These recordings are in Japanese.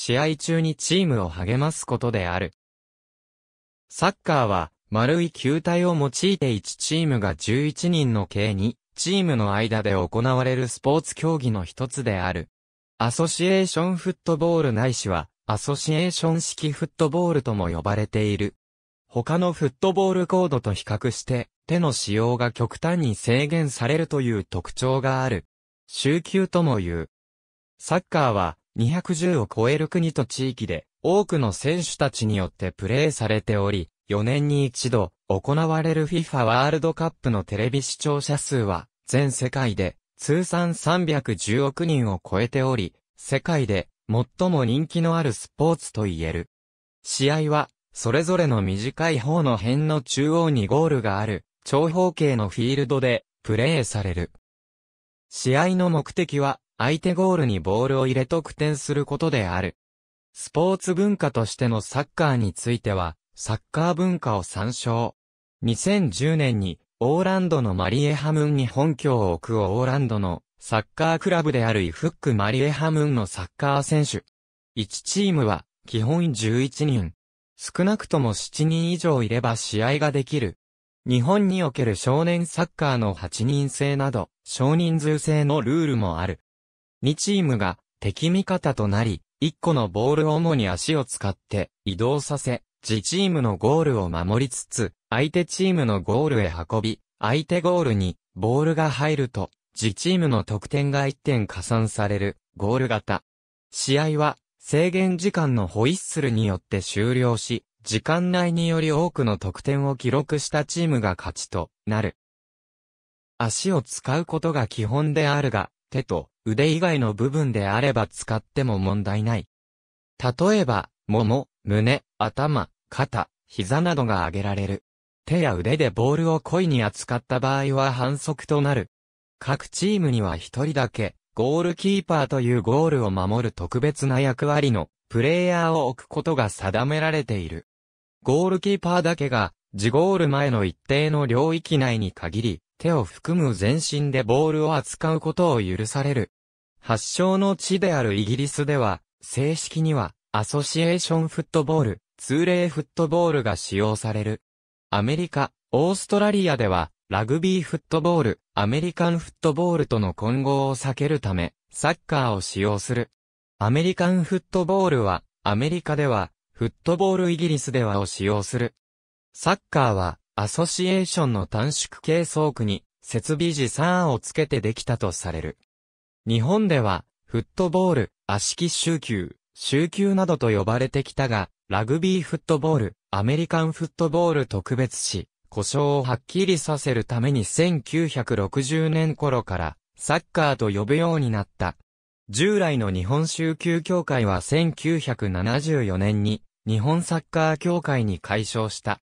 試合中にチームを励ますことである。サッカーは、丸い球体を用いて1チームが11人の計に、チームの間で行われるスポーツ競技の一つである。アソシエーションフットボールないしは、アソシエーション式フットボールとも呼ばれている。他のフットボールコードと比較して、手の使用が極端に制限されるという特徴がある。週休とも言う。サッカーは、210を超える国と地域で、多くの選手たちによってプレーされており、4年に一度、行われる FIFA ワールドカップのテレビ視聴者数は、全世界で、通算310億人を超えており、世界で、最も人気のあるスポーツと言える。試合は、それぞれの短い方の辺の中央にゴールがある、長方形のフィールドで、プレーされる。試合の目的は、相手ゴールにボールを入れ得点することである。スポーツ文化としてのサッカーについては、サッカー文化を参照。2010年に、オーランドのマリエハムンに本拠を置くオーランドのサッカークラブであるイフック・マリエハムンのサッカー選手。1チームは、基本11人。少なくとも7人以上いれば試合ができる。日本における少年サッカーの8人制など、少人数制のルールもある。2チームが敵味方となり、1個のボールを主に足を使って移動させ、自チームのゴールを守りつつ、相手チームのゴールへ運び、相手ゴールにボールが入ると、自チームの得点が1点加算されるゴール型。試合は制限時間のホイッスルによって終了し、時間内により多くの得点を記録したチームが勝ちとなる。足を使うことが基本であるが、手と腕以外の部分であれば使っても問題ない。例えば、もも、胸、頭、肩、膝などが挙げられる。手や腕でボールを故意に扱った場合は反則となる。各チームには一人だけ、ゴールキーパーというゴールを守る特別な役割のプレイヤーを置くことが定められている。ゴールキーパーだけが、自ゴール前の一定の領域内に限り、手を含む全身でボールを扱うことを許される。発祥の地であるイギリスでは、正式には、アソシエーションフットボール、通例フットボールが使用される。アメリカ、オーストラリアでは、ラグビーフットボール、アメリカンフットボールとの混合を避けるため、サッカーを使用する。アメリカンフットボールは、アメリカでは、フットボールイギリスではを使用する。サッカーは、アソシエーションの短縮系倉庫に、設備時3をつけてできたとされる。日本では、フットボール、足利週球、週球などと呼ばれてきたが、ラグビーフットボール、アメリカンフットボール特別し、故障をはっきりさせるために1960年頃から、サッカーと呼ぶようになった。従来の日本週球協会は1974年に、日本サッカー協会に解消した。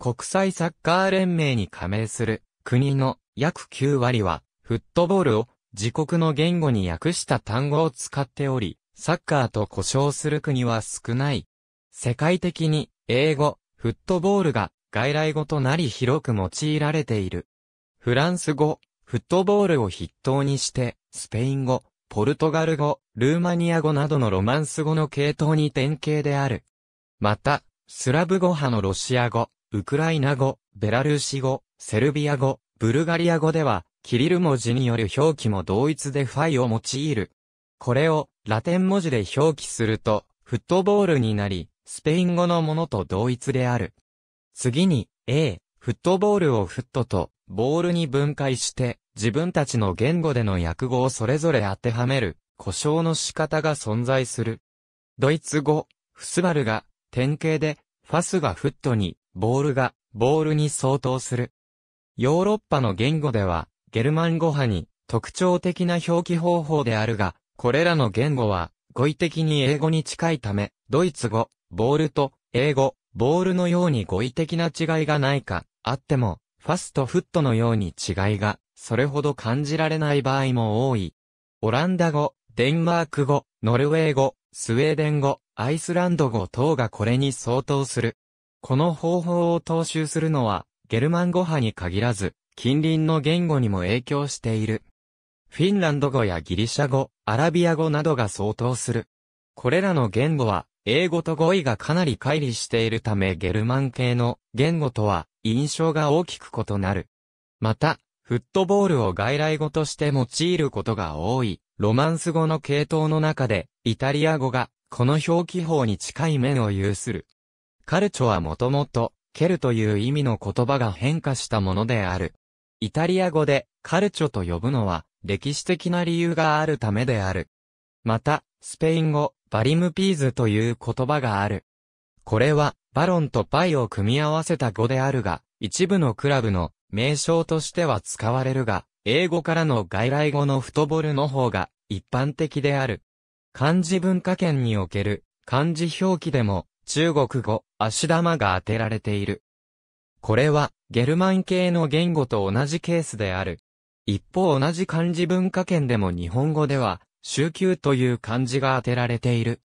国際サッカー連盟に加盟する、国の約9割は、フットボールを自国の言語に訳した単語を使っており、サッカーと呼称する国は少ない。世界的に、英語、フットボールが外来語となり広く用いられている。フランス語、フットボールを筆頭にして、スペイン語、ポルトガル語、ルーマニア語などのロマンス語の系統に典型である。また、スラブ語派のロシア語、ウクライナ語、ベラルーシ語、セルビア語、ブルガリア語では、キリル文字による表記も同一でファイを用いる。これをラテン文字で表記すると、フットボールになり、スペイン語のものと同一である。次に、A、フットボールをフットと、ボールに分解して、自分たちの言語での訳語をそれぞれ当てはめる、故障の仕方が存在する。ドイツ語、フスバルが、典型で、ファスがフットに、ボールが、ボールに相当する。ヨーロッパの言語では、ゲルマン語派に特徴的な表記方法であるが、これらの言語は語彙的に英語に近いため、ドイツ語、ボールと英語、ボールのように語彙的な違いがないか、あっても、ファストフットのように違いが、それほど感じられない場合も多い。オランダ語、デンマーク語、ノルウェー語、スウェーデン語、アイスランド語等がこれに相当する。この方法を踏襲するのは、ゲルマン語派に限らず、近隣の言語にも影響している。フィンランド語やギリシャ語、アラビア語などが相当する。これらの言語は、英語と語彙がかなり乖離しているためゲルマン系の言語とは印象が大きく異なる。また、フットボールを外来語として用いることが多い、ロマンス語の系統の中で、イタリア語が、この表記法に近い面を有する。カルチョはもともと、蹴るという意味の言葉が変化したものである。イタリア語でカルチョと呼ぶのは歴史的な理由があるためである。また、スペイン語、バリムピーズという言葉がある。これは、バロンとパイを組み合わせた語であるが、一部のクラブの名称としては使われるが、英語からの外来語のフットボルの方が一般的である。漢字文化圏における漢字表記でも中国語、足玉が当てられている。これは、ゲルマン系の言語と同じケースである。一方同じ漢字文化圏でも日本語では、週休という漢字が当てられている。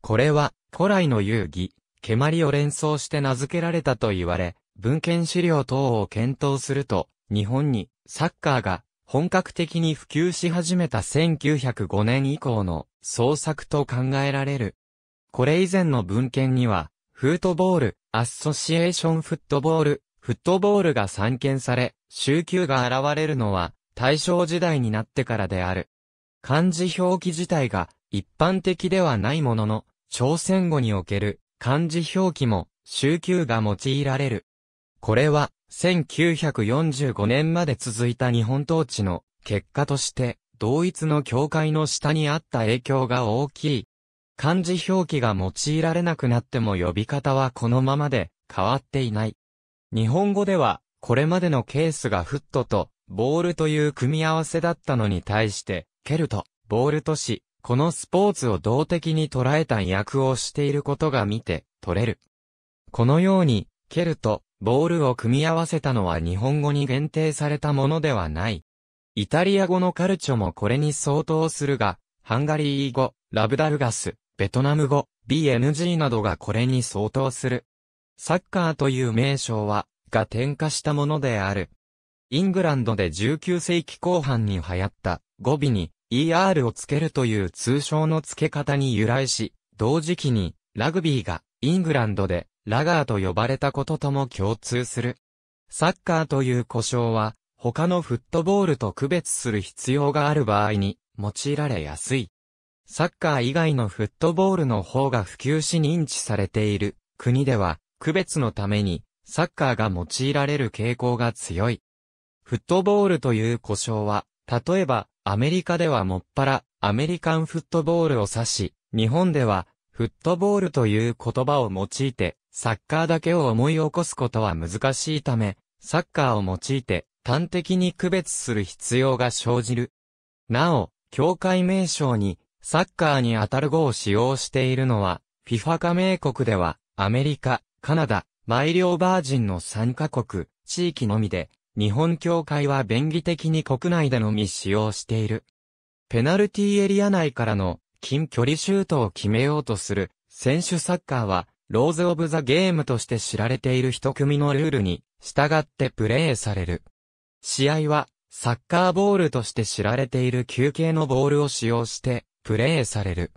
これは、古来の遊戯、蹴鞠を連想して名付けられたと言われ、文献資料等を検討すると、日本にサッカーが本格的に普及し始めた1905年以降の創作と考えられる。これ以前の文献には、フートボール、アッソシエーションフットボール、フットボールが散見され、週休が現れるのは、大正時代になってからである。漢字表記自体が一般的ではないものの、朝鮮語における漢字表記も週休が用いられる。これは1945年まで続いた日本統治の結果として、同一の境会の下にあった影響が大きい漢字表記が用いられなくなっても呼び方はこのままで変わっていない。日本語では、これまでのケースがフットとボールという組み合わせだったのに対して、ケルとボールとし、このスポーツを動的に捉えた役をしていることが見て取れる。このように、ケルとボールを組み合わせたのは日本語に限定されたものではない。イタリア語のカルチョもこれに相当するが、ハンガリー語、ラブダルガス、ベトナム語、BNG などがこれに相当する。サッカーという名称は、が転化したものである。イングランドで19世紀後半に流行った語尾に ER をつけるという通称の付け方に由来し、同時期にラグビーがイングランドでラガーと呼ばれたこととも共通する。サッカーという呼称は他のフットボールと区別する必要がある場合に用いられやすい。サッカー以外のフットボールの方が普及し認知されている国では、区別のために、サッカーが用いられる傾向が強い。フットボールという呼称は、例えば、アメリカではもっぱら、アメリカンフットボールを指し、日本では、フットボールという言葉を用いて、サッカーだけを思い起こすことは難しいため、サッカーを用いて、端的に区別する必要が生じる。なお、境界名称に、サッカーに当たる語を使用しているのは、FIFA 加盟国では、アメリカ、カナダ、マイリオバージンの3カ国、地域のみで、日本協会は便宜的に国内でのみ使用している。ペナルティーエリア内からの近距離シュートを決めようとする選手サッカーは、ローズ・オブ・ザ・ゲームとして知られている一組のルールに従ってプレーされる。試合は、サッカーボールとして知られている球形のボールを使用して、プレーされる。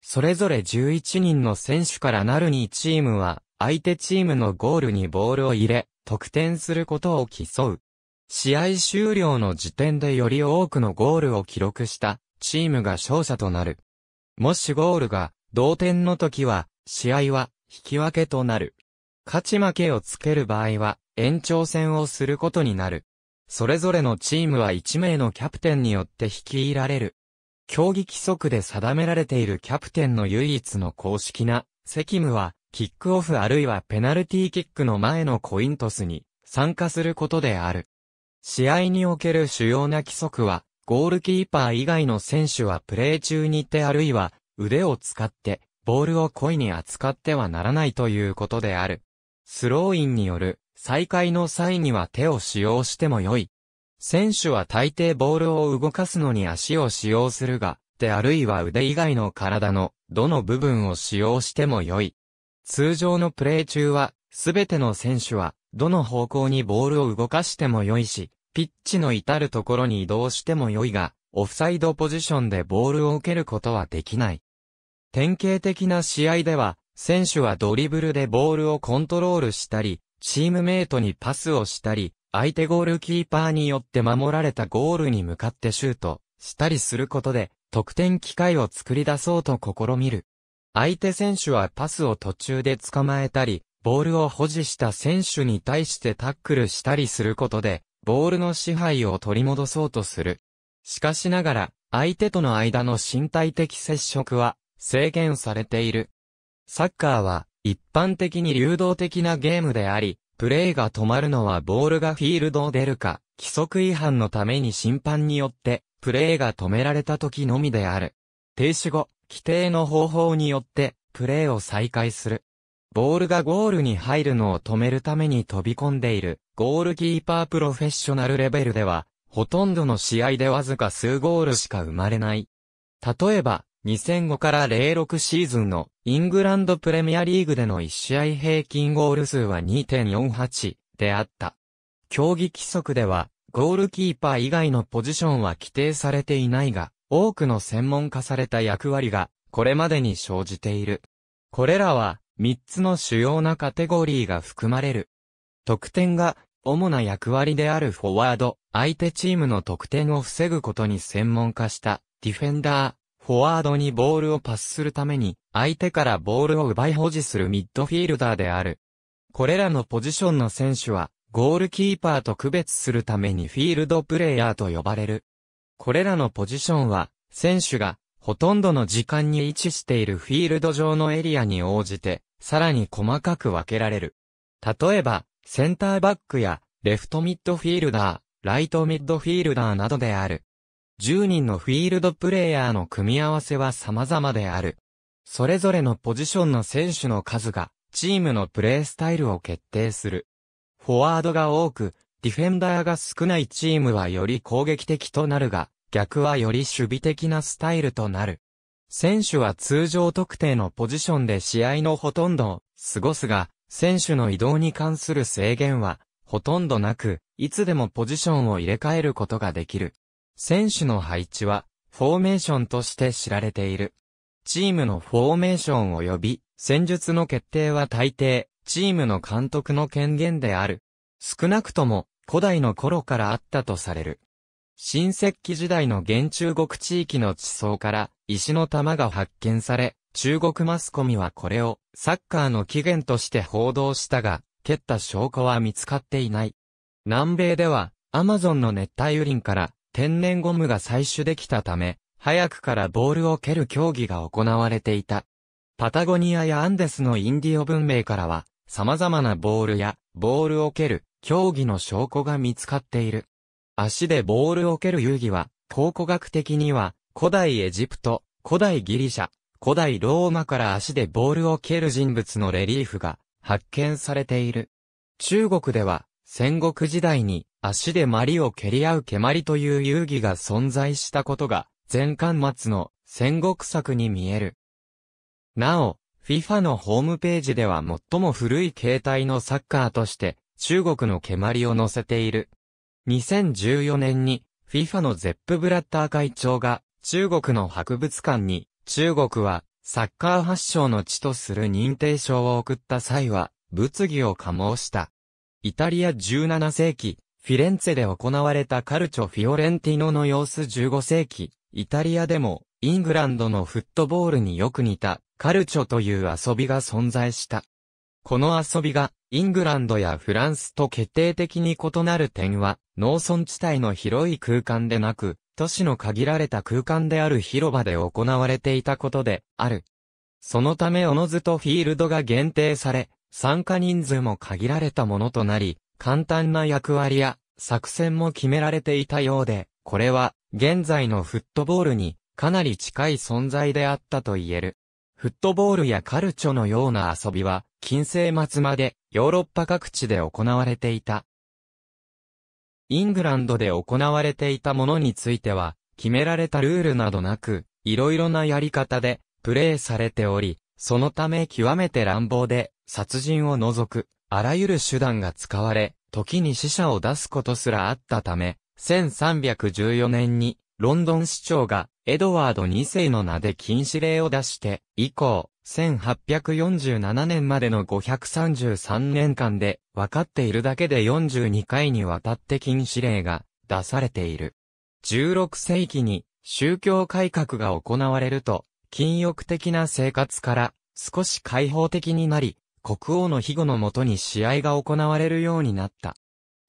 それぞれ11人の選手からなる2チームは、相手チームのゴールにボールを入れ、得点することを競う。試合終了の時点でより多くのゴールを記録したチームが勝者となる。もしゴールが同点の時は試合は引き分けとなる。勝ち負けをつける場合は延長戦をすることになる。それぞれのチームは1名のキャプテンによって率いられる。競技規則で定められているキャプテンの唯一の公式な責務は、キックオフあるいはペナルティーキックの前のコイントスに参加することである。試合における主要な規則は、ゴールキーパー以外の選手はプレー中に手あるいは腕を使ってボールを故意に扱ってはならないということである。スローインによる再開の際には手を使用しても良い選手は大抵ボールを動かすのに足を使用するが、であるいは腕以外の体のどの部分を使用しても良い。通常のプレー中は、すべての選手は、どの方向にボールを動かしても良いし、ピッチの至るところに移動しても良いが、オフサイドポジションでボールを受けることはできない。典型的な試合では、選手はドリブルでボールをコントロールしたり、チームメイトにパスをしたり、相手ゴールキーパーによって守られたゴールに向かってシュートしたりすることで、得点機会を作り出そうと試みる。相手選手はパスを途中で捕まえたり、ボールを保持した選手に対してタックルしたりすることで、ボールの支配を取り戻そうとする。しかしながら、相手との間の身体的接触は制限されている。サッカーは一般的に流動的なゲームであり、プレーが止まるのはボールがフィールドを出るか、規則違反のために審判によって、プレーが止められた時のみである。停止後、規定の方法によって、プレーを再開する。ボールがゴールに入るのを止めるために飛び込んでいる、ゴールキーパープロフェッショナルレベルでは、ほとんどの試合でわずか数ゴールしか生まれない。例えば、2005から06シーズンのイングランドプレミアリーグでの1試合平均ゴール数は2.48であった。競技規則では、ゴールキーパー以外のポジションは規定されていないが、多くの専門化された役割が、これまでに生じている。これらは、3つの主要なカテゴリーが含まれる。得点が、主な役割であるフォワード、相手チームの得点を防ぐことに専門化した、ディフェンダー、フォワードにボールをパスするために、相手からボールを奪い保持するミッドフィールダーである。これらのポジションの選手は、ゴールキーパーと区別するためにフィールドプレイヤーと呼ばれる。これらのポジションは、選手が、ほとんどの時間に位置しているフィールド上のエリアに応じて、さらに細かく分けられる。例えば、センターバックや、レフトミッドフィールダー、ライトミッドフィールダーなどである。10人のフィールドプレイヤーの組み合わせは様々である。それぞれのポジションの選手の数が、チームのプレースタイルを決定する。フォワードが多く、ディフェンダーが少ないチームはより攻撃的となるが、逆はより守備的なスタイルとなる。選手は通常特定のポジションで試合のほとんどを過ごすが、選手の移動に関する制限はほとんどなく、いつでもポジションを入れ替えることができる。選手の配置は、フォーメーションとして知られている。チームのフォーメーション及び、戦術の決定は大抵、チームの監督の権限である。少なくとも、古代の頃からあったとされる。新石器時代の現中国地域の地層から石の玉が発見され、中国マスコミはこれをサッカーの起源として報道したが、蹴った証拠は見つかっていない。南米では、アマゾンの熱帯雨林から天然ゴムが採取できたため、早くからボールを蹴る競技が行われていた。パタゴニアやアンデスのインディオ文明からは、様々なボールや、ボールを蹴る、競技の証拠が見つかっている。足でボールを蹴る遊戯は、考古学的には、古代エジプト、古代ギリシャ、古代ローマから足でボールを蹴る人物のレリーフが発見されている。中国では、戦国時代に足でマリを蹴り合う蹴まりという遊戯が存在したことが、前巻末の戦国策に見える。なお、FIFA のホームページでは最も古い形態のサッカーとして、中国の蹴鞠を載せている。2014年に、FIFA のゼップ・ブラッター会長が、中国の博物館に、中国は、サッカー発祥の地とする認定証を送った際は、物議を醸した。イタリア17世紀、フィレンツェで行われたカルチョ・フィオレンティノの様子15世紀、イタリアでも、イングランドのフットボールによく似た、カルチョという遊びが存在した。この遊びが、イングランドやフランスと決定的に異なる点は、農村地帯の広い空間でなく、都市の限られた空間である広場で行われていたことで、ある。そのためおのずとフィールドが限定され、参加人数も限られたものとなり、簡単な役割や作戦も決められていたようで、これは現在のフットボールにかなり近い存在であったと言える。フットボールやカルチョのような遊びは近世末までヨーロッパ各地で行われていた。イングランドで行われていたものについては、決められたルールなどなく、いろいろなやり方で、プレーされており、そのため極めて乱暴で、殺人を除く、あらゆる手段が使われ、時に死者を出すことすらあったため、1314年に、ロンドン市長が、エドワード2世の名で禁止令を出して、以降、1847年までの533年間で、分かっているだけで42回にわたって禁止令が出されている。16世紀に宗教改革が行われると、禁欲的な生活から少し開放的になり、国王の庇護のもとに試合が行われるようになった。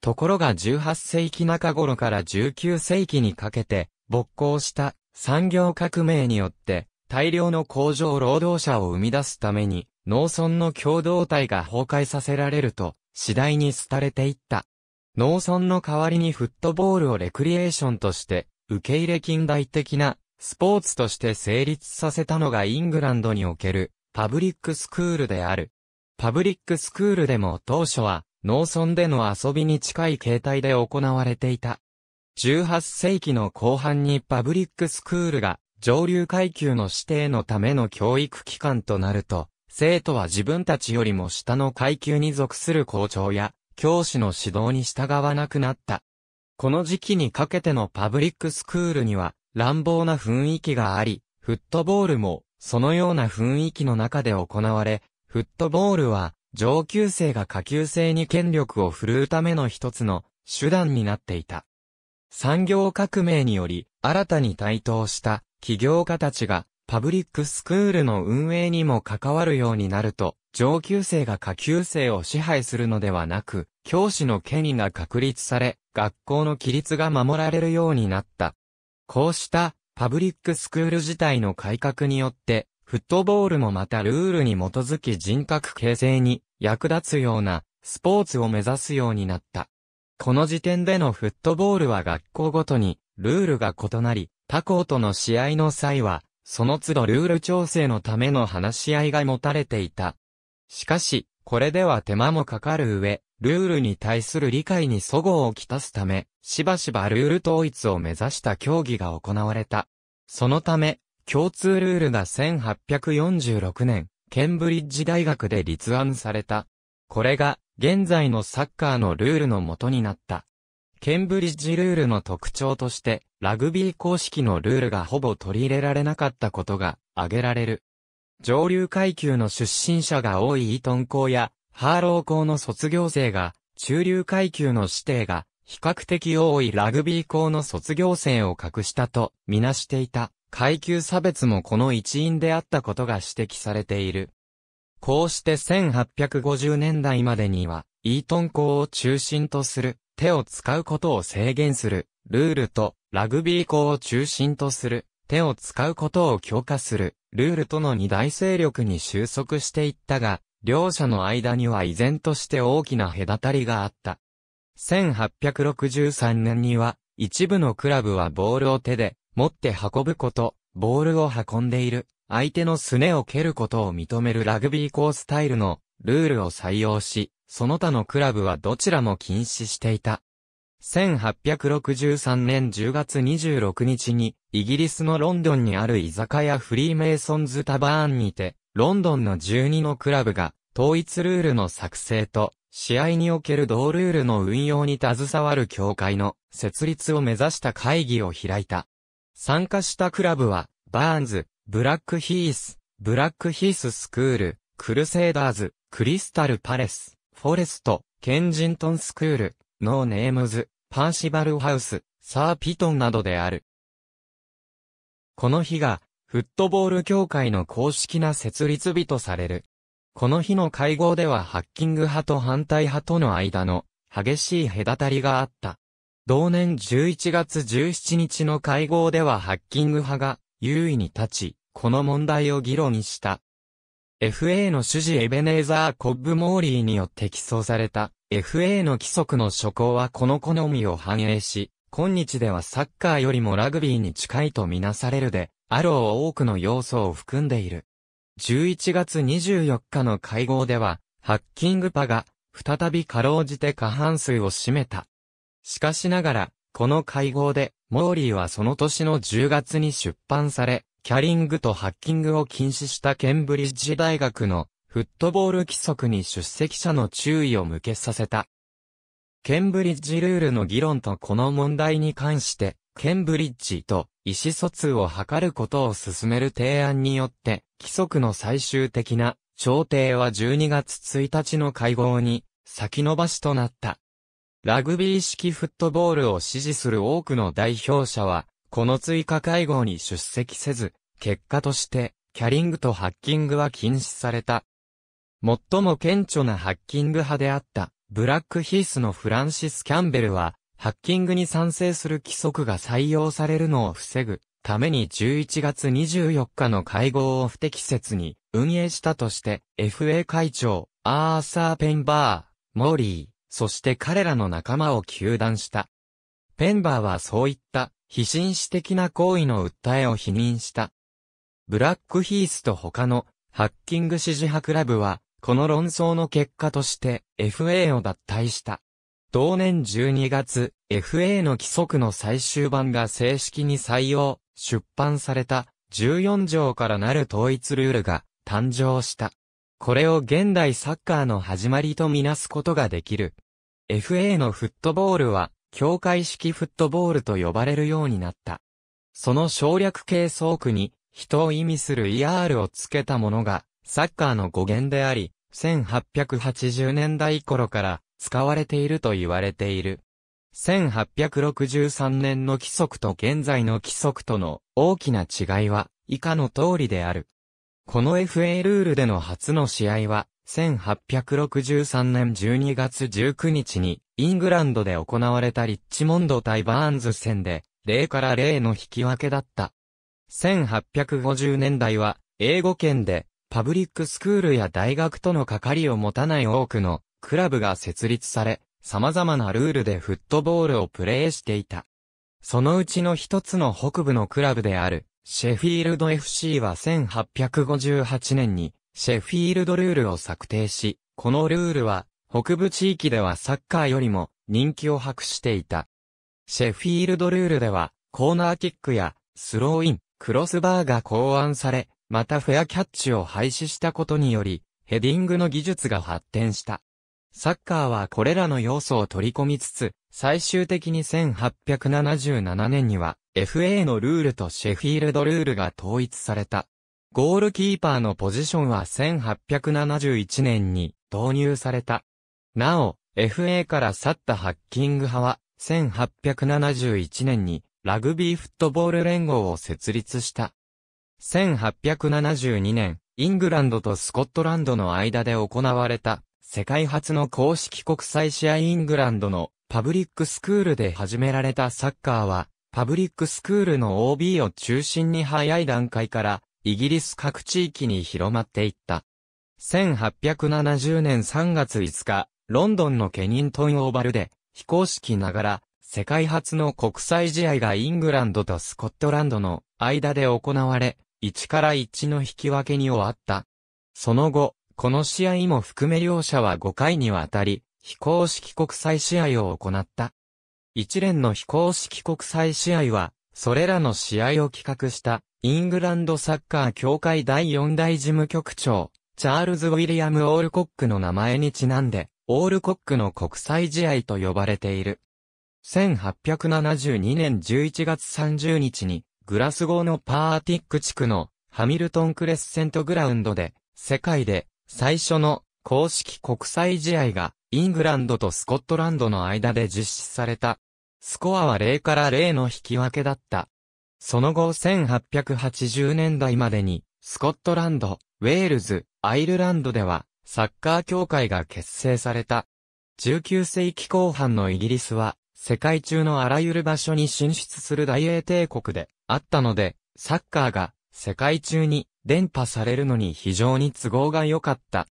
ところが18世紀中頃から19世紀にかけて、勃興した産業革命によって、大量の工場労働者を生み出すために、農村の共同体が崩壊させられると、次第に廃れていった。農村の代わりにフットボールをレクリエーションとして、受け入れ近代的なスポーツとして成立させたのがイングランドにおけるパブリックスクールである。パブリックスクールでも当初は農村での遊びに近い形態で行われていた。18世紀の後半にパブリックスクールが上流階級の指定のための教育機関となると、生徒は自分たちよりも下の階級に属する校長や教師の指導に従わなくなった。この時期にかけてのパブリックスクールには乱暴な雰囲気があり、フットボールもそのような雰囲気の中で行われ、フットボールは、上級生が下級生に権力を振るうための一つの手段になっていた。産業革命により、新たに台頭した企業家たちが、パブリックスクールの運営にも関わるようになると、上級生が下級生を支配するのではなく、教師の権威が確立され、学校の規律が守られるようになった。こうした、パブリックスクール自体の改革によって、フットボールもまたルールに基づき人格形成に役立つようなスポーツを目指すようになった。この時点でのフットボールは学校ごとにルールが異なり、他校との試合の際は、その都度ルール調整のための話し合いが持たれていた。しかし、これでは手間もかかる上、ルールに対する理解に齟齬をきたすため、しばしばルール統一を目指した競技が行われた。そのため、共通ルールが1846年、ケンブリッジ大学で立案された。これが、現在のサッカーのルールの元になった。ケンブリッジルールの特徴として、ラグビー公式のルールがほぼ取り入れられなかったことが挙げられる。上流階級の出身者が多いイートン校や、ハーロー校の卒業生が、中流階級の指定が、比較的多いラグビー校の卒業生を隠したと、みなしていた。階級差別もこの一因であったことが指摘されている。こうして1850年代までには、イートン校を中心とする、手を使うことを制限する、ルールと、ラグビー校を中心とする、手を使うことを強化する、ルールとの二大勢力に収束していったが、両者の間には依然として大きな隔たりがあった。1863年には、一部のクラブはボールを手で、持って運ぶこと、ボールを運んでいる、相手のすねを蹴ることを認めるラグビーコースタイルのルールを採用し、その他のクラブはどちらも禁止していた。1863年10月26日に、イギリスのロンドンにある居酒屋フリーメイソンズタバーンにて、ロンドンの12のクラブが、統一ルールの作成と、試合における同ルールの運用に携わる協会の設立を目指した会議を開いた。参加したクラブは、バーンズ、ブラックヒース、ブラックヒーススクール、クルセイダーズ、クリスタルパレス、フォレスト、ケンジントンスクール、ノーネームズ、パーシバルハウス、サーピトンなどである。この日が、フットボール協会の公式な設立日とされる。この日の会合ではハッキング派と反対派との間の激しい隔たりがあった。同年11月17日の会合ではハッキング派が優位に立ち、この問題を議論した。FA の主事エベネーザー・コッブ・モーリーによって起訴された FA の規則の諸項はこの好みを反映し、今日ではサッカーよりもラグビーに近いとみなされるで、あろう多くの要素を含んでいる。11月24日の会合では、ハッキングパが再び過労じて過半数を占めた。しかしながら、この会合で、モーリーはその年の10月に出版され、キャリングとハッキングを禁止したケンブリッジ大学のフットボール規則に出席者の注意を向けさせた。ケンブリッジルールの議論とこの問題に関して、ケンブリッジと意思疎通を図ることを進める提案によって、規則の最終的な調停は12月1日の会合に先延ばしとなった。ラグビー式フットボールを支持する多くの代表者は、この追加会合に出席せず、結果として、キャリングとハッキングは禁止された。最も顕著なハッキング派であった、ブラックヒースのフランシス・キャンベルは、ハッキングに賛成する規則が採用されるのを防ぐために11月24日の会合を不適切に運営したとして FA 会長アーサー・ペンバー、モーリそして彼らの仲間を糾弾した。ペンバーはそういった非紳士的な行為の訴えを否認した。ブラックヒースと他のハッキング支持派クラブは、この論争の結果として FA を脱退した。同年12月、FA の規則の最終版が正式に採用、出版された14条からなる統一ルールが誕生した。これを現代サッカーの始まりとみなすことができる。FA のフットボールは、境界式フットボールと呼ばれるようになった。その省略系総区に、人を意味する ER をつけたものが、サッカーの語源であり、1880年代頃から使われていると言われている。1863年の規則と現在の規則との大きな違いは以下の通りである。この FA ルールでの初の試合は、1863年12月19日に、イングランドで行われたリッチモンド対バーンズ戦で、0から0の引き分けだった。1850年代は、英語圏で、パブリックスクールや大学との係を持たない多くの、クラブが設立され、様々なルールでフットボールをプレーしていた。そのうちの一つの北部のクラブである、シェフィールド FC は1858年にシェフィールドルールを策定し、このルールは北部地域ではサッカーよりも人気を博していた。シェフィールドルールではコーナーキックやスローイン、クロスバーが考案され、またフェアキャッチを廃止したことにより、ヘディングの技術が発展した。サッカーはこれらの要素を取り込みつつ、最終的に1877年には FA のルールとシェフィールドルールが統一された。ゴールキーパーのポジションは1871年に導入された。なお、FA から去ったハッキング派は、1871年にラグビーフットボール連合を設立した。1872年、イングランドとスコットランドの間で行われた、世界初の公式国際試合イングランドのパブリックスクールで始められたサッカーは、パブリックスクールの OB を中心に早い段階から、イギリス各地域に広まっていった。1870年3月5日、ロンドンのケニントンオーバルで、非公式ながら、世界初の国際試合がイングランドとスコットランドの間で行われ、1から1の引き分けに終わった。その後、この試合も含め両者は5回にわたり、非公式国際試合を行った。一連の非公式国際試合は、それらの試合を企画した、イングランドサッカー協会第4代事務局長、チャールズ・ウィリアム・オールコックの名前にちなんで、オールコックの国際試合と呼ばれている。1872年11月30日に、グラスゴーのパーティック地区のハミルトンクレッセントグラウンドで、世界で最初の公式国際試合がイングランドとスコットランドの間で実施された。スコアは0から0の引き分けだった。その後1880年代までに、スコットランド、ウェールズ、アイルランドでは、サッカー協会が結成された。19世紀後半のイギリスは、世界中のあらゆる場所に進出する大英帝国であったので、サッカーが世界中に伝播されるのに非常に都合が良かった。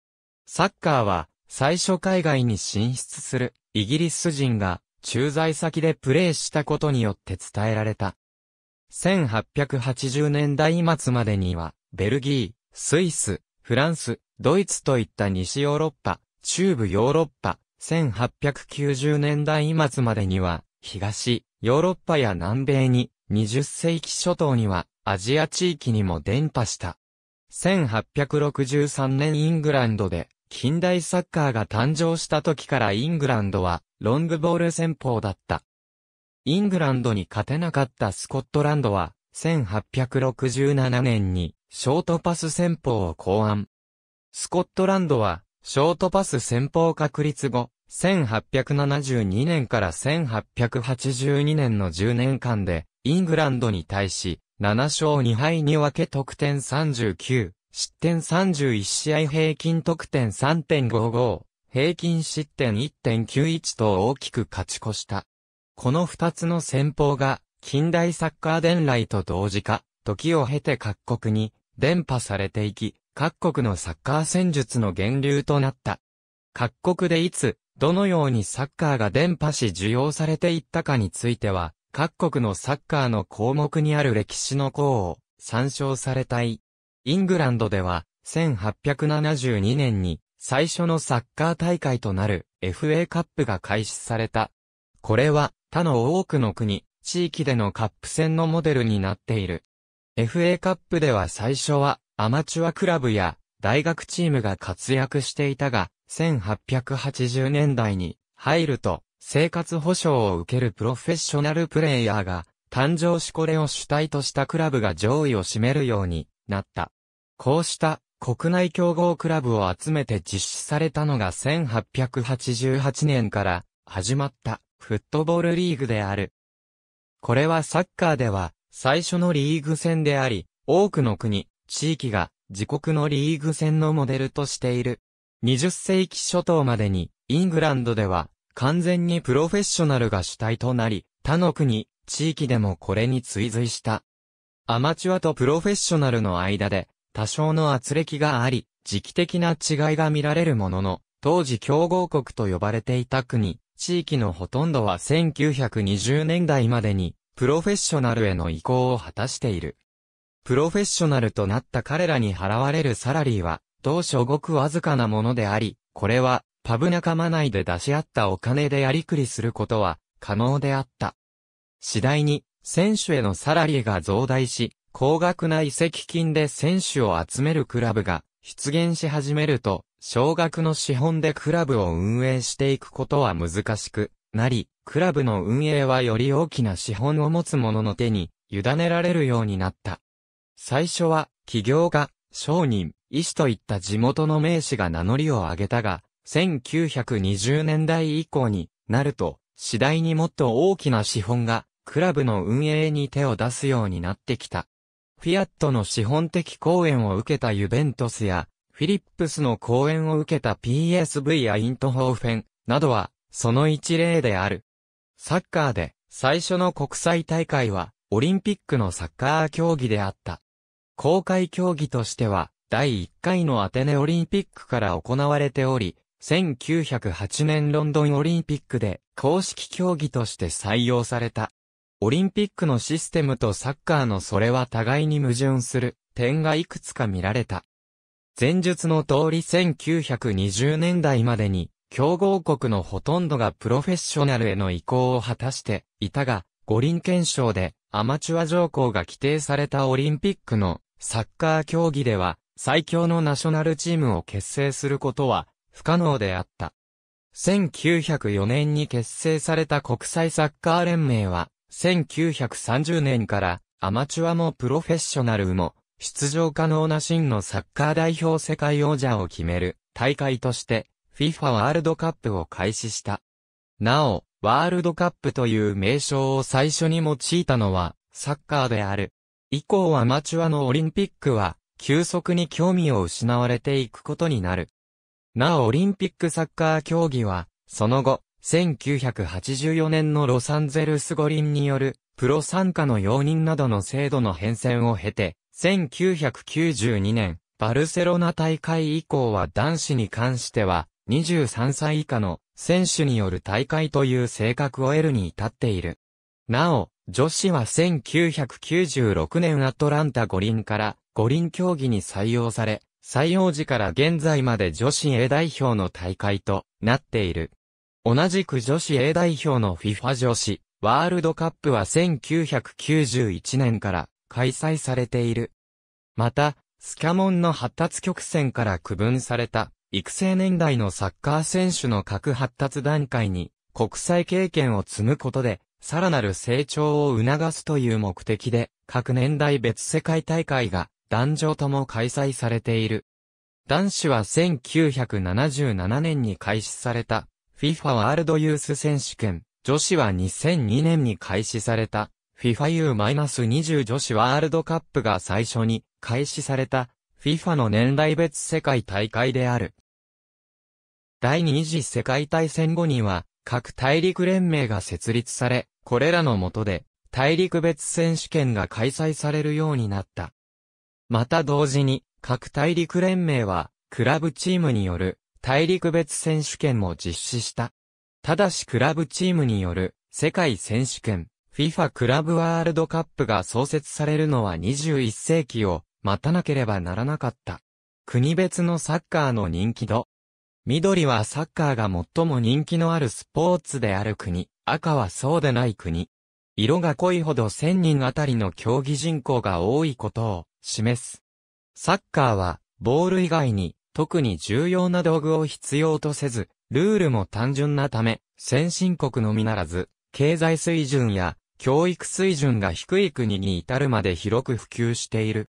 サッカーは最初海外に進出するイギリス人が駐在先でプレーしたことによって伝えられた。1880年代末までには、ベルギー、スイス、フランス、ドイツといった西ヨーロッパ、中部ヨーロッパ、1890年代末までには、東、ヨーロッパや南米に、20世紀初頭には、アジア地域にも伝播した。1863年イングランドで、近代サッカーが誕生した時からイングランドは、ロングボール戦法だった。イングランドに勝てなかったスコットランドは、1867年に、ショートパス戦法を考案。スコットランドは、ショートパス戦法確立後、1872年から1882年の10年間で、イングランドに対し、7勝2敗に分け得点39、失点31試合平均得点3.55、平均失点1.91と大きく勝ち越した。この二つの戦法が、近代サッカー伝来と同時化、時を経て各国に伝播されていき、各国のサッカー戦術の源流となった。各国でいつ、どのようにサッカーが伝播し受容されていったかについては、各国のサッカーの項目にある歴史の項を参照されたい。イングランドでは、1872年に最初のサッカー大会となる FA カップが開始された。これは他の多くの国、地域でのカップ戦のモデルになっている。FA カップでは最初はアマチュアクラブや大学チームが活躍していたが、1880年代に入ると生活保障を受けるプロフェッショナルプレイヤーが誕生しこれを主体としたクラブが上位を占めるようになった。こうした国内競合クラブを集めて実施されたのが1888年から始まったフットボールリーグである。これはサッカーでは最初のリーグ戦であり、多くの国、地域が自国のリーグ戦のモデルとしている。20世紀初頭までにイングランドでは完全にプロフェッショナルが主体となり、他の国、地域でもこれに追随した。アマチュアとプロフェッショナルの間で、多少の圧力があり、時期的な違いが見られるものの、当時強豪国と呼ばれていた国、地域のほとんどは1920年代までに、プロフェッショナルへの移行を果たしている。プロフェッショナルとなった彼らに払われるサラリーは、当初ごくわずかなものであり、これは、パブ仲間内で出し合ったお金でやりくりすることは、可能であった。次第に、選手へのサラリーが増大し、高額な遺跡金で選手を集めるクラブが出現し始めると、少額の資本でクラブを運営していくことは難しくなり、クラブの運営はより大きな資本を持つ者の手に委ねられるようになった。最初は、起業家、商人、医師といった地元の名士が名乗りを上げたが、1920年代以降になると、次第にもっと大きな資本がクラブの運営に手を出すようになってきた。フィアットの資本的講演を受けたユベントスや、フィリップスの講演を受けた PSV やイントホーフェンなどは、その一例である。サッカーで最初の国際大会は、オリンピックのサッカー競技であった。公開競技としては、第1回のアテネオリンピックから行われており、1908年ロンドンオリンピックで公式競技として採用された。オリンピックのシステムとサッカーのそれは互いに矛盾する点がいくつか見られた。前述の通り1920年代までに、競合国のほとんどがプロフェッショナルへの移行を果たしていたが、五輪憲章でアマチュア条項が規定されたオリンピックのサッカー競技では、最強のナショナルチームを結成することは不可能であった。1904年に結成された国際サッカー連盟は、1930年からアマチュアもプロフェッショナルも出場可能な真のサッカー代表世界王者を決める大会として FIFA ワールドカップを開始した。なお、ワールドカップという名称を最初に用いたのはサッカーである。以降アマチュアのオリンピックは急速に興味を失われていくことになる。なおオリンピックサッカー競技はその後1984年のロサンゼルス五輪による、プロ参加の容認などの制度の変遷を経て、1992年、バルセロナ大会以降は男子に関しては、23歳以下の選手による大会という性格を得るに至っている。なお、女子は1996年アトランタ五輪から五輪競技に採用され、採用時から現在まで女子 A 代表の大会となっている。同じく女子 A 代表の FIFA 女子ワールドカップは1991年から開催されている。また、スキャモンの発達曲線から区分された育成年代のサッカー選手の各発達段階に国際経験を積むことでさらなる成長を促すという目的で各年代別世界大会が男女とも開催されている。男子は1977年に開始された FIFA ワールドユース選手権、女子は2002年に開始された、FIFA U-20 女子ワールドカップが最初に開始された、FIFA の年代別世界大会である。第二次世界大戦後には、各大陸連盟が設立され、これらの下で、大陸別選手権が開催されるようになった。また同時に、各大陸連盟は、クラブチームによる大陸別選手権も実施した。ただしクラブチームによる世界選手権 FIFA クラブワールドカップが創設されるのは21世紀を待たなければならなかった。国別のサッカーの人気度。緑はサッカーが最も人気のあるスポーツである国、赤はそうでない国。色が濃いほど1000人あたりの競技人口が多いことを示す。サッカーは、ボール以外に特に重要な道具を必要とせず、ルールも単純なため、先進国のみならず、経済水準や教育水準が低い国に至るまで広く普及している。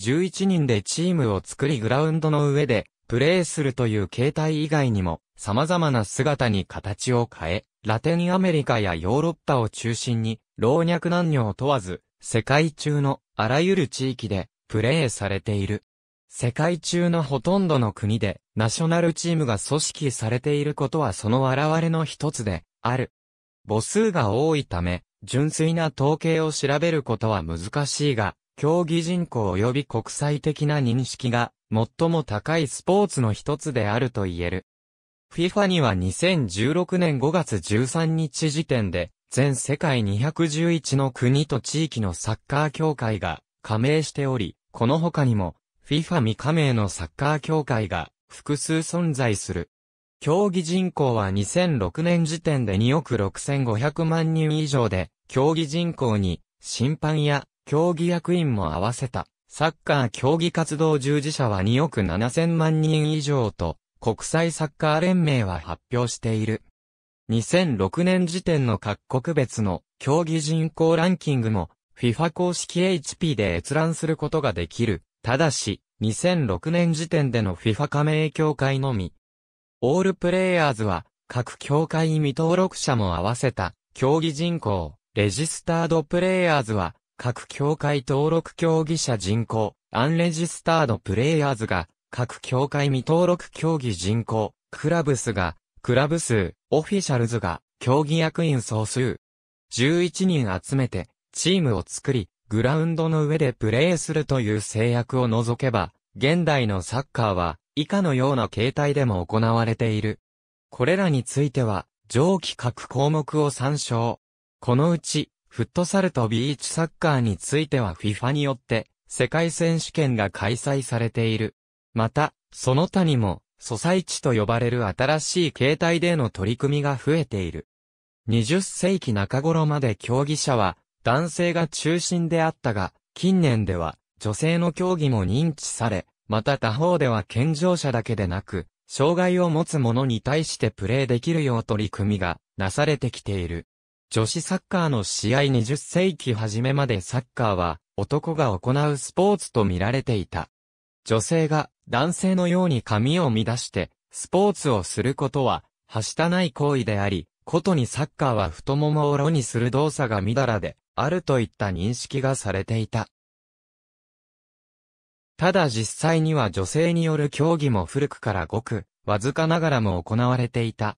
11人でチームを作りグラウンドの上でプレーするという形態以外にも様々な姿に形を変え、ラテンアメリカやヨーロッパを中心に老若男女を問わず世界中のあらゆる地域でプレーされている。世界中のほとんどの国で、ナショナルチームが組織されていることはその現れの一つで、ある。母数が多いため、純粋な統計を調べることは難しいが、競技人口及び国際的な認識が、最も高いスポーツの一つであると言える。FIFA には2016年5月13日時点で、全世界211の国と地域のサッカー協会が加盟しており、この他にも FIFA 未加盟のサッカー協会が複数存在する。競技人口は2006年時点で2億6500万人以上で、競技人口に審判や競技役員も合わせた。サッカー競技活動従事者は2億7000万人以上と、国際サッカー連盟は発表している。2006年時点の各国別の競技人口ランキングも FIFA 公式 HP で閲覧することができる。ただし、2006年時点での FIFA 加盟協会のみ。オールプレイヤーズは、各協会未登録者も合わせた、競技人口、レジスタードプレイヤーズは、各協会登録競技者人口、アンレジスタードプレイヤーズが、各協会未登録競技人口、クラブスが、クラブ数、オフィシャルズが、競技役員総数。11人集めて、チームを作り、グラウンドの上でプレーするという制約を除けば、現代のサッカーは以下のような形態でも行われている。これらについては、上記各項目を参照。このうち、フットサルとビーチサッカーについては FIFA によって世界選手権が開催されている。また、その他にも、素材地と呼ばれる新しい形態での取り組みが増えている。20世紀中頃まで競技者は男性が中心であったが、近年では女性の競技も認知され、また他方では健常者だけでなく、障害を持つ者に対してプレーできるよう取り組みがなされてきている。女子サッカーの試合20世紀初めまでサッカーは男が行うスポーツと見られていた。女性が男性のように髪を乱してスポーツをすることははしたない行為であり、ことにサッカーは太ももをろにする動作がみだらで、あるといった認識がされていた。ただ実際には女性による競技も古くからごく、わずかながらも行われていた。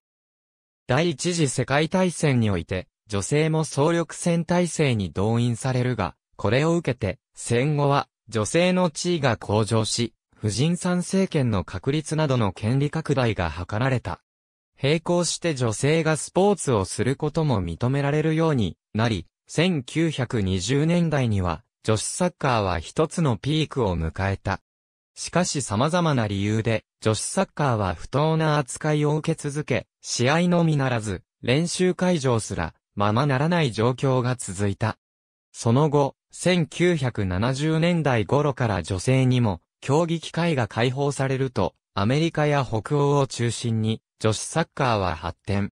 第一次世界大戦において、女性も総力戦体制に動員されるが、これを受けて、戦後は、女性の地位が向上し、婦人参政権の確立などの権利拡大が図られた。並行して女性がスポーツをすることも認められるようになり、1920年代には、女子サッカーは一つのピークを迎えた。しかし様々な理由で、女子サッカーは不当な扱いを受け続け、試合のみならず、練習会場すら、ままならない状況が続いた。その後、1970年代頃から女性にも、競技機会が解放されると、アメリカや北欧を中心に、女子サッカーは発展。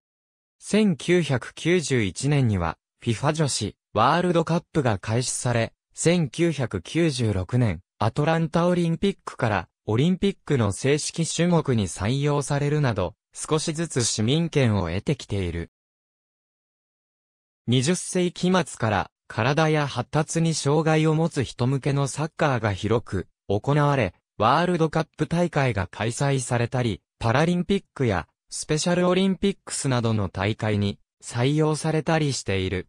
1991年には、FIFA 女子ワールドカップが開始され、1996年、アトランタオリンピックからオリンピックの正式種目に採用されるなど、少しずつ市民権を得てきている。20世紀末から体や発達に障害を持つ人向けのサッカーが広く行われ、ワールドカップ大会が開催されたり、パラリンピックやスペシャルオリンピックスなどの大会に採用されたりしている。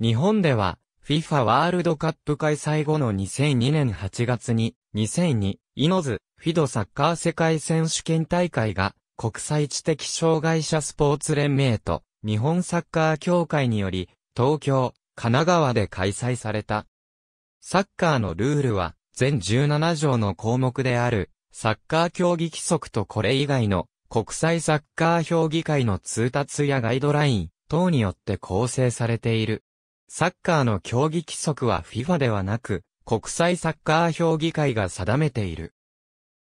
日本では、FIFA ワールドカップ開催後の2002年8月に、2002、イノズ、フィドサッカー世界選手権大会が、国際知的障害者スポーツ連盟と、日本サッカー協会により、東京、神奈川で開催された。サッカーのルールは、全17条の項目である、サッカー競技規則とこれ以外の、国際サッカー評議会の通達やガイドライン等によって構成されている。サッカーの競技規則は FIFA ではなく、国際サッカー評議会が定めている。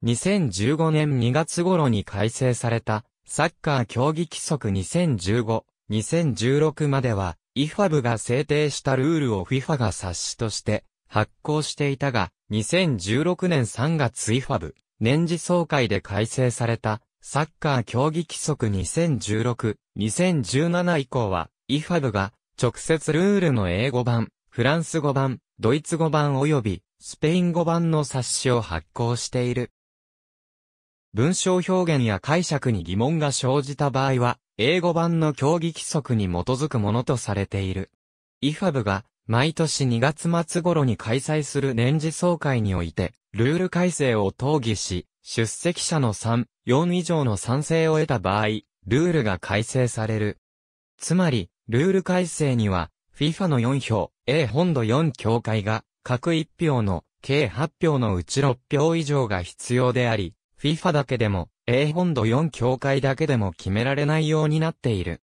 2015年2月頃に改正された、サッカー競技規則2015、2016までは、IFAB が制定したルールを FIFA が冊子として発行していたが、2016年3月 IFAB、年次総会で改正された、サッカー競技規則2016、2017以降は、IFAB が直接ルールの英語版、フランス語版、ドイツ語版及びスペイン語版の冊子を発行している。文章表現や解釈に疑問が生じた場合は、英語版の競技規則に基づくものとされている。IFAB が毎年2月末頃に開催する年次総会において、ルール改正を討議し、出席者の3、4以上の賛成を得た場合、ルールが改正される。つまり、ルール改正には、FIFA の4票、A 本土4協会が、各1票の、計8票のうち6票以上が必要であり、FIFA だけでも、A 本土4協会だけでも決められないようになっている。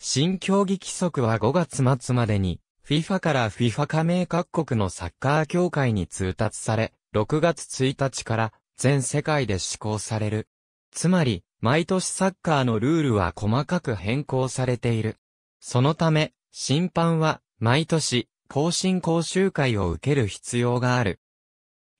新競技規則は5月末までに、FIFA から FIFA 加盟各国のサッカー協会に通達され、6月1日から全世界で施行される。つまり、毎年サッカーのルールは細かく変更されている。そのため、審判は、毎年、更新講習会を受ける必要がある。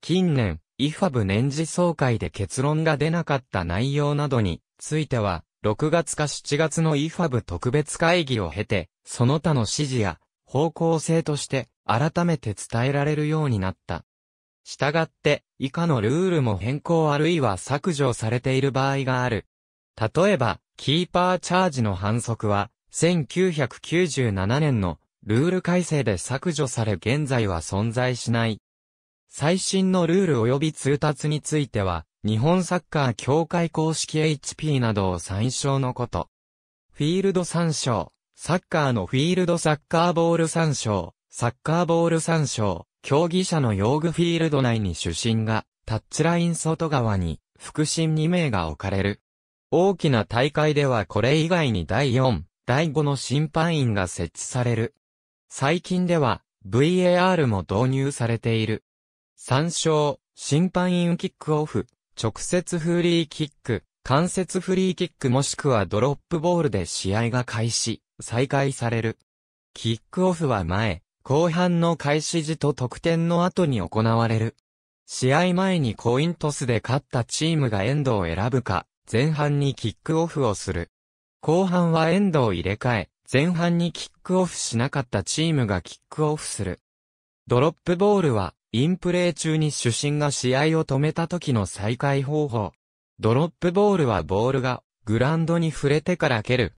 近年、イファブ年次総会で結論が出なかった内容などについては、6月か7月のイファブ特別会議を経て、その他の指示や方向性として改めて伝えられるようになった。したがって、以下のルールも変更あるいは削除されている場合がある。例えば、キーパーチャージの反則は、1997年のルール改正で削除され現在は存在しない。最新のルール及び通達については、日本サッカー協会公式 HP などを参照のこと。フィールド参照、サッカーのフィールドサッカーボール参照、サッカーボール参照、競技者の用具フィールド内に主審が、タッチライン外側に、副審2名が置かれる。大きな大会ではこれ以外に第4、第5の審判員が設置される。最近では VAR も導入されている。参照、審判員キックオフ、直接フリーキック、間接フリーキックもしくはドロップボールで試合が開始、再開される。キックオフは前、後半の開始時と得点の後に行われる。試合前にコイントスで勝ったチームがエンドを選ぶか、前半にキックオフをする。後半はエンドを入れ替え、前半にキックオフしなかったチームがキックオフする。ドロップボールは、インプレー中に主審が試合を止めた時の再開方法。ドロップボールはボールが、グランドに触れてから蹴る。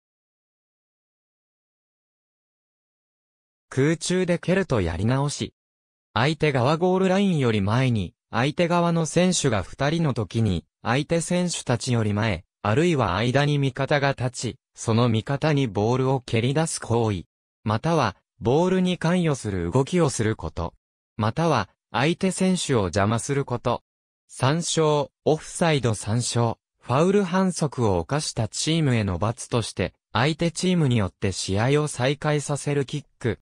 空中で蹴るとやり直し。相手側ゴールラインより前に、相手側の選手が2人の時に、相手選手たちより前、あるいは間に味方が立ち、その味方にボールを蹴り出す行為。または、ボールに関与する動きをすること。または、相手選手を邪魔すること。参照、オフサイド参照、ファウル反則を犯したチームへの罰として、相手チームによって試合を再開させるキック。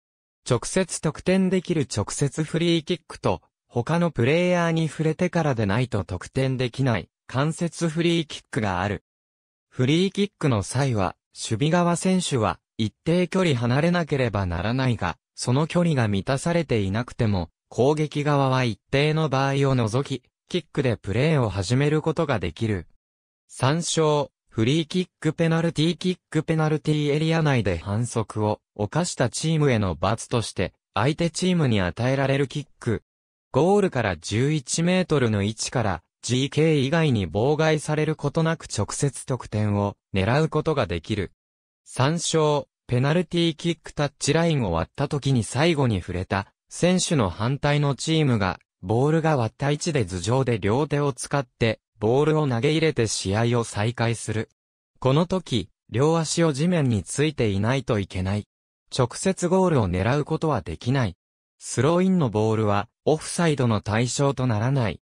直接得点できる直接フリーキックと、他のプレイヤーに触れてからでないと得点できない、間接フリーキックがある。フリーキックの際は、守備側選手は一定距離離れなければならないが、その距離が満たされていなくても、攻撃側は一定の場合を除き、キックでプレーを始めることができる。参照、フリーキックペナルティーキックペナルティーエリア内で反則を犯したチームへの罰として、相手チームに与えられるキック。ゴールから11メートルの位置から GK 以外に妨害されることなく直接得点を狙うことができる。参照、ペナルティーキックタッチラインを割った時に最後に触れた、選手の反対のチームが、ボールが割った位置で頭上で両手を使って、ボールを投げ入れて試合を再開する。この時、両足を地面についていないといけない。直接ゴールを狙うことはできない。スローインのボールは、オフサイドの対象とならない。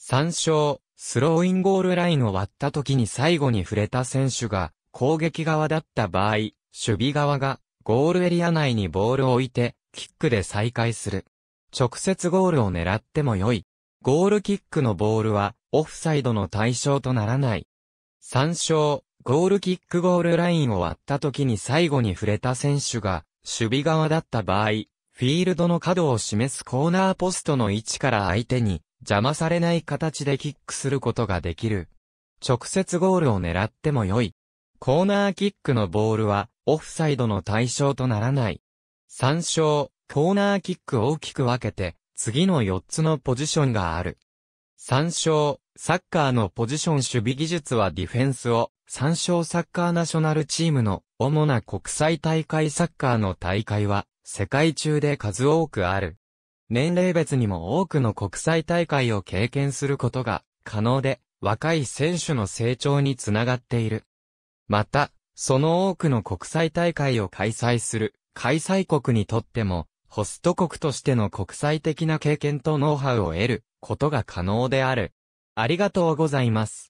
参照、スローインゴールラインを割った時に最後に触れた選手が攻撃側だった場合、守備側がゴールエリア内にボールを置いて、キックで再開する。直接ゴールを狙っても良い。ゴールキックのボールは、オフサイドの対象とならない。参照、ゴールキックゴールラインを割った時に最後に触れた選手が、守備側だった場合、フィールドの角を示すコーナーポストの位置から相手に、邪魔されない形でキックすることができる。直接ゴールを狙っても良い。コーナーキックのボールは、オフサイドの対象とならない。参照、コーナーキックを大きく分けて、次の4つのポジションがある。参照、サッカーのポジション守備技術はディフェンスを、参照サッカーナショナルチームの主な国際大会サッカーの大会は、世界中で数多くある。年齢別にも多くの国際大会を経験することが可能で、若い選手の成長につながっている。また、その多くの国際大会を開催する開催国にとっても、ホスト国としての国際的な経験とノウハウを得ることが可能である。ありがとうございます。